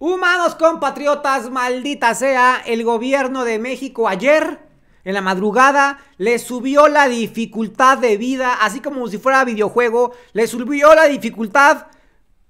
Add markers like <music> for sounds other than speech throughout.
Humanos compatriotas, maldita sea, el gobierno de México ayer, en la madrugada, le subió la dificultad de vida, así como si fuera videojuego, le subió la dificultad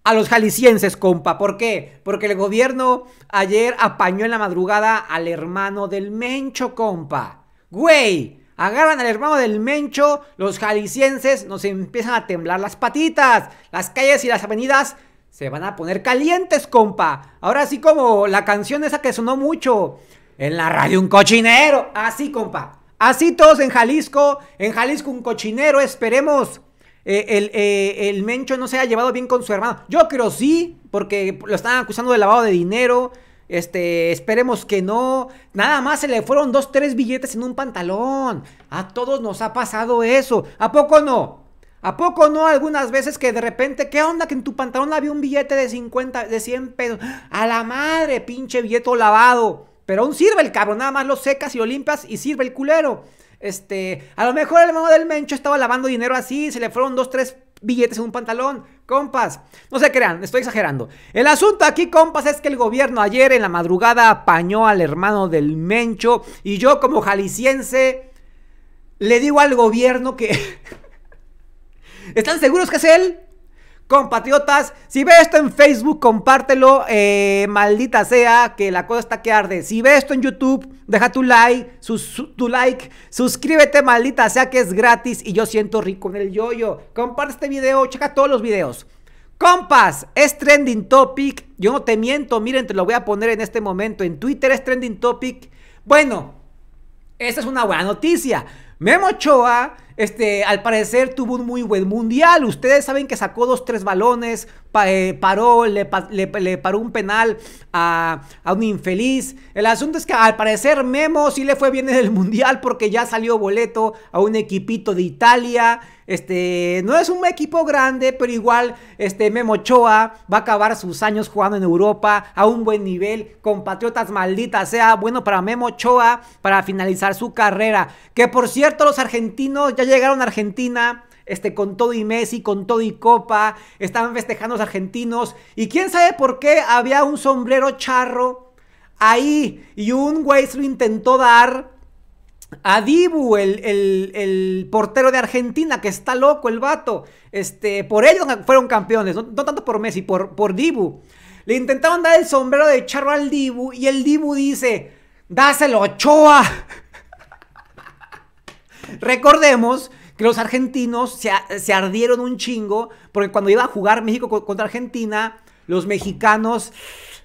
a los jaliscienses, compa. ¿Por qué? Porque el gobierno ayer apañó en la madrugada al hermano del Mencho, compa. Güey, agarran al hermano del Mencho, los jaliscienses nos empiezan a temblar las patitas, las calles y las avenidas se van a poner calientes, compa. Ahora sí como la canción esa que sonó mucho en la radio, un cochinero. Así, compa. Así todos en Jalisco, en Jalisco un cochinero, esperemos. Eh, eh, el, Mencho no se ha llevado bien con su hermano. Yo creo sí, porque lo están acusando de lavado de dinero. Este, esperemos que no. Nada más se le fueron dos, tres billetes en un pantalón. A todos nos ha pasado eso. ¿A poco no? ¿A poco no algunas veces que de repente, qué onda que en tu pantalón había un billete de 50, de 100 pesos? A la madre, pinche billete lavado. Pero aún sirve el cabrón, nada más lo secas y lo limpias y sirve el culero. Este, a lo mejor el hermano del Mencho estaba lavando dinero así, se le fueron dos, tres billetes en un pantalón. Compas, no se crean, estoy exagerando. El asunto aquí, compas, es que el gobierno ayer en la madrugada apañó al hermano del Mencho y yo como jalisciense le digo al gobierno que... <laughs> ¿Están seguros que es él? compatriotas. Si ve esto en Facebook, compártelo. Eh, maldita sea que la cosa está que arde. Si ve esto en YouTube, deja tu like, tu like, suscríbete, maldita sea que es gratis y yo siento rico en el yoyo. Comparte este video, checa todos los videos. Compas, es trending topic. Yo no te miento, miren, te lo voy a poner en este momento. En Twitter es trending topic. Bueno, esa es una buena noticia. Memo Ochoa este, al parecer tuvo un muy buen mundial. Ustedes saben que sacó dos, tres balones, eh, paró, le, paró un penal a, un infeliz. El asunto es que al parecer Memo sí le fue bien en el Mundial porque ya salió boleto a un equipito de Italia. Este, no es un equipo grande, pero igual este Memo Ochoa va a acabar sus años jugando en Europa a un buen nivel, con patriotas malditas, sea bueno para Memo Ochoa para finalizar su carrera. Que por cierto, los argentinos ya llegaron a Argentina este, con todo y Messi, con todo y Copa, estaban festejando los argentinos, y quién sabe por qué había un sombrero charro ahí, y un güey lo intentó dar a Dibu, el, el, el, portero de Argentina, que está loco el vato. Este, por ellos fueron campeones, no, tanto por Messi, por, por Dibu. Le intentaron dar el sombrero de charro al Dibu y el Dibu dice, dáselo Ochoa. <laughs> Recordemos que los argentinos se, ardieron un chingo, porque cuando iba a jugar México contra Argentina, los mexicanos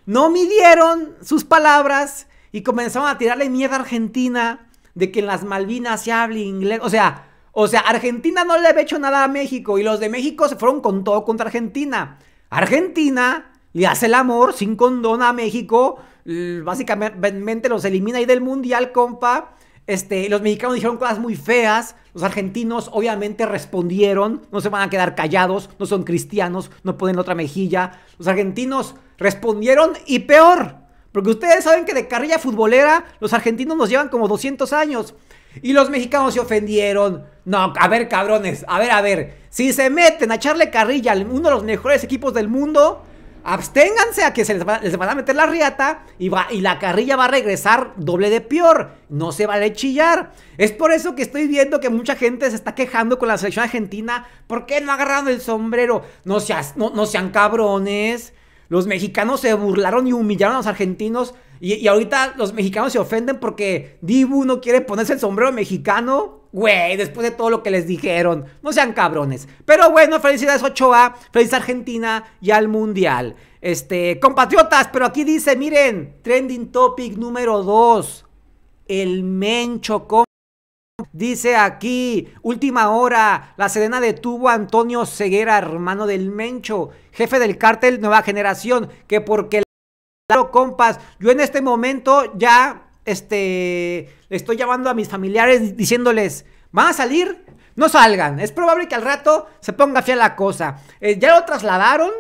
no midieron sus palabras y comenzaron a tirarle mierda a Argentina de que en las Malvinas se hable inglés. O sea, o sea, Argentina no le había hecho nada a México y los de México se fueron con todo contra Argentina. Argentina le hace el amor sin condón a México, básicamente los elimina ahí del mundial, compa. Este, los mexicanos dijeron cosas muy feas. Los argentinos obviamente respondieron. No se van a quedar callados. No son cristianos. No ponen otra mejilla. Los argentinos respondieron y peor. Porque ustedes saben que de carrilla futbolera los argentinos nos llevan como 200 años. Y los mexicanos se ofendieron. No, a ver cabrones. A ver, a ver. Si se meten a echarle carrilla a uno de los mejores equipos del mundo absténganse a que se les, va, van a meter la riata y, va, y la carrilla va a regresar doble de peor. No se va a chillar. Es por eso que estoy viendo que mucha gente se está quejando con la selección argentina. ¿Por qué no agarraron el sombrero? No, no, no sean cabrones. Los mexicanos se burlaron y humillaron a los argentinos y, ahorita los mexicanos se ofenden porque Dibu no quiere ponerse el sombrero mexicano. Güey, después de todo lo que les dijeron. No sean cabrones. Pero bueno, felicidades Ochoa, feliz Argentina y al Mundial. Este, compatriotas, pero aquí dice, miren, trending topic número 2. El Mencho con... Dice aquí, última hora, la Serena detuvo a Antonio Ceguera, hermano del Mencho, jefe del cártel Nueva Generación, que porque compas, yo en este momento ya, este, estoy llamando a mis familiares diciéndoles, ¿van a salir? No salgan, es probable que al rato se ponga fiel la cosa. Eh, ya lo trasladaron,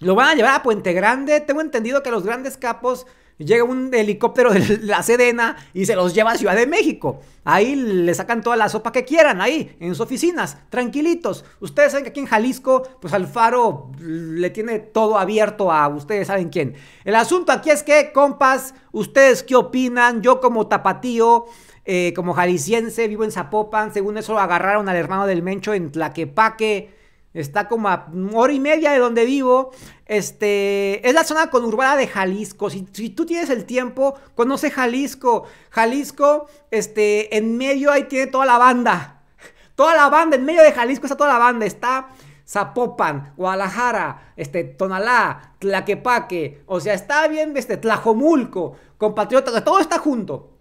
lo van a llevar a Puente Grande. Tengo entendido que los grandes capos llega un helicóptero de <laughs> la Sedena y se los lleva a Ciudad de México. Ahí le sacan toda la sopa que quieran, ahí, en sus oficinas, tranquilitos. Ustedes saben que aquí en Jalisco, pues Alfaro le tiene todo abierto a ustedes saben quién. El asunto aquí es que, compas, ¿ustedes qué opinan? Yo como tapatío... Eh, como jalisciense, vivo en Zapopan, según eso agarraron al hermano del Mencho en Tlaquepaque, Está como a hora y media de donde vivo. Este, es la zona conurbada de Jalisco. Si, si, tú tienes el tiempo, conoce Jalisco. Jalisco, este, en medio ahí tiene toda la banda. <laughs> Toda la banda, en medio de Jalisco está toda la banda. Está Zapopan, Guadalajara, este, Tonalá, Tlaquepaque. O sea, está bien, este, Tlajomulco, compatriota. Todo está junto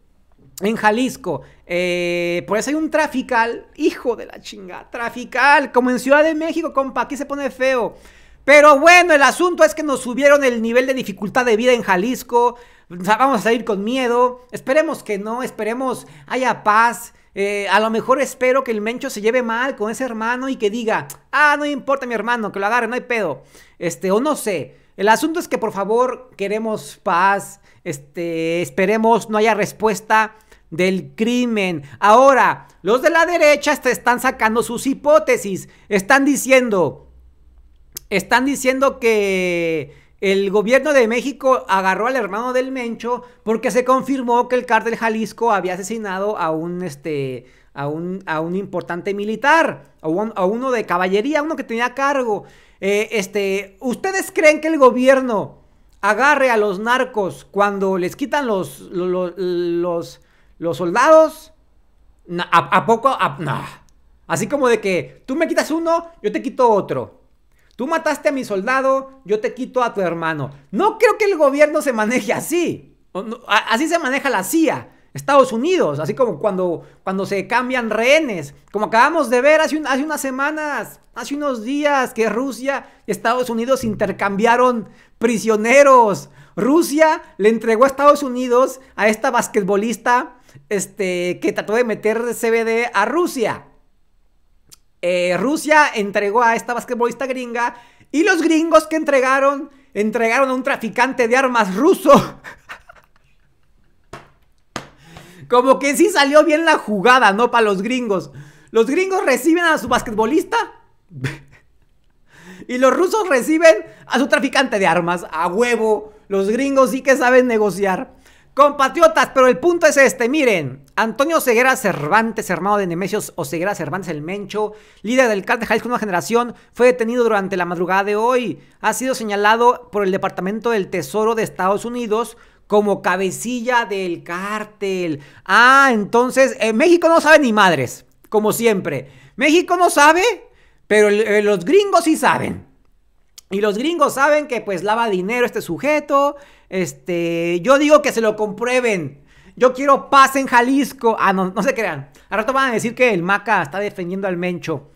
en Jalisco. Eh, por eso hay un trafical, hijo de la chingada, trafical, como en Ciudad de México, compa, aquí se pone feo. Pero bueno, el asunto es que nos subieron el nivel de dificultad de vida en Jalisco. vamos a salir con miedo. Esperemos que no, esperemos haya paz. Eh, a lo mejor espero que el Mencho se lleve mal con ese hermano y que diga, ah, no importa mi hermano, que lo agarre, no hay pedo. Este, o no sé. El asunto es que por favor queremos paz. Este, esperemos no haya respuesta del crimen. Ahora, los de la derecha están sacando sus hipótesis. Están diciendo, están diciendo que el gobierno de México agarró al hermano del Mencho porque se confirmó que el cártel Jalisco había asesinado a un, este, a un, a un importante militar, a, uno de caballería, uno que tenía cargo. Eh, este, ¿Ustedes creen que el gobierno agarre a los narcos cuando les quitan los, los los soldados, a, poco, así como de que tú me quitas uno, yo te quito otro. Tú mataste a mi soldado, yo te quito a tu hermano. No creo que el gobierno se maneje así. Así se maneja la CIA. Estados Unidos, así como cuando, cuando se cambian rehenes, como acabamos de ver hace, hace unas semanas, hace unos días, que Rusia y Estados Unidos intercambiaron prisioneros. Rusia le entregó a Estados Unidos a esta basquetbolista este, que trató de meter CBD a Rusia. Eh, Rusia entregó a esta basquetbolista gringa y los gringos que entregaron, entregaron a un traficante de armas ruso. <laughs> Como que sí salió bien la jugada, ¿no? Para los gringos. Los gringos reciben a su basquetbolista y los rusos reciben a su traficante de armas, a huevo. Los gringos sí que saben negociar. Compatriotas, pero el punto es este, miren. Antonio Ceguera Cervantes, hermano de Nemesios o Ceguera Cervantes el Mencho, líder del cártel Jalisco Nueva Generación, fue detenido durante la madrugada de hoy. Ha sido señalado por el Departamento del Tesoro de Estados Unidos como cabecilla del cártel. Ah, entonces, eh, México no sabe ni madres, como siempre. México no sabe pero eh, los gringos sí saben. Y los gringos saben que pues lava dinero este sujeto. Este, yo digo que se lo comprueben. Yo quiero paz en Jalisco. Ah, no, no se crean. a rato van a decir que el Maca está defendiendo al Mencho.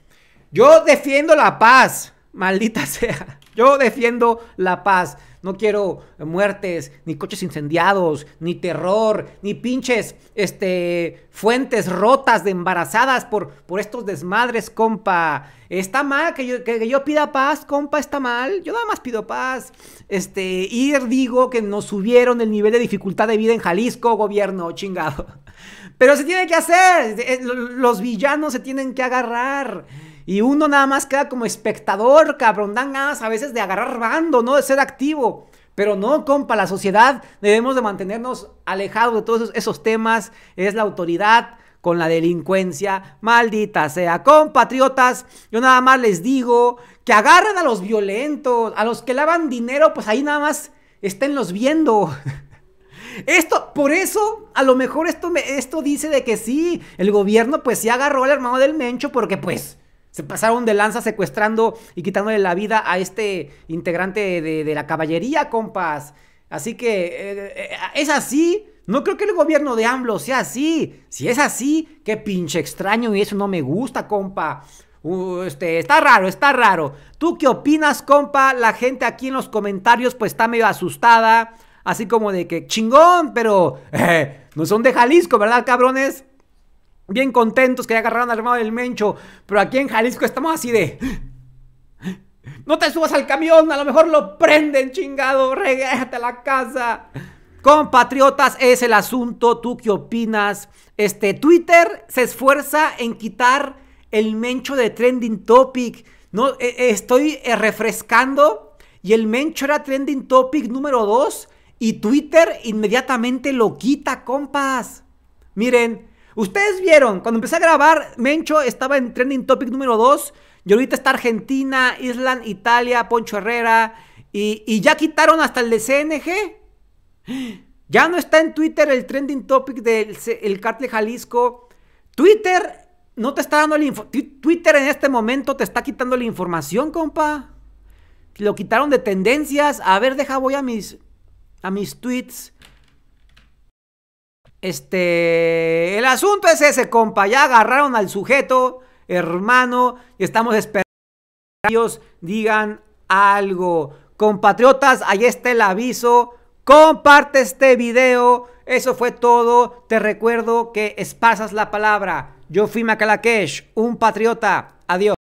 Yo defiendo la paz. Maldita <laughs> sea. Yo defiendo la paz. No quiero muertes, ni coches incendiados, ni terror, ni pinches este, fuentes rotas de embarazadas por, por estos desmadres, compa. Está mal que yo, yo pida paz, compa, está mal. Yo nada más pido paz. Este, y digo que nos subieron el nivel de dificultad de vida en Jalisco, gobierno, chingado. <laughs> Pero se tiene que hacer. Eh, los villanos se tienen que agarrar. Y uno nada más queda como espectador, cabrón. Dan ganas a veces de agarrar bando, ¿no? De ser activo. Pero no, compa, la sociedad debemos de mantenernos alejados de todos esos, temas. Es la autoridad con la delincuencia. Maldita sea. Compatriotas, yo nada más les digo que agarren a los violentos, a los que lavan dinero, pues ahí nada más estén los viendo. <laughs> Esto, por eso, a lo mejor esto, me, esto dice de que sí, el gobierno pues sí agarró al hermano del Mencho porque pues se pasaron de lanza secuestrando y quitándole la vida a este integrante de, la caballería, compas. Así que eh, eh, es así. No creo que el gobierno de AMLO sea así. Si es así, qué pinche extraño y eso no me gusta, compa. este, está raro, está raro. ¿Tú qué opinas, compa? La gente aquí en los comentarios pues está medio asustada. Así como de que chingón, pero <laughs> eh, no son de Jalisco, ¿verdad, cabrones? bien contentos que ya agarraron armado del mencho, pero aquí en Jalisco estamos así de... No te subas al camión, a lo mejor lo prenden, chingado, Regálate a la casa. Compatriotas, es el asunto, ¿tú qué opinas? Este, Twitter se esfuerza en quitar el mencho de trending topic. No, e, e, estoy eh, refrescando y el mencho era trending topic número 2 y Twitter inmediatamente lo quita, compas. Miren, Ustedes vieron, cuando empecé a grabar, Mencho estaba en trending topic número 2. Y ahorita está Argentina, Island, Italia, Poncho Herrera. Y, ya quitaron hasta el de CNG. Ya no está en Twitter el trending topic del cartel Jalisco. Twitter no te está dando la información. Twitter en este momento te está quitando la información, compa. Lo quitaron de tendencias. A ver, deja, voy a mis, a mis tweets. Este, el asunto es ese, compa. Ya agarraron al sujeto, hermano, y estamos esperando que ellos digan algo. Compatriotas, ahí está el aviso. Comparte este video. Eso fue todo. Te recuerdo que esparzas la palabra. Yo fui Macalakesh, un patriota. Adiós.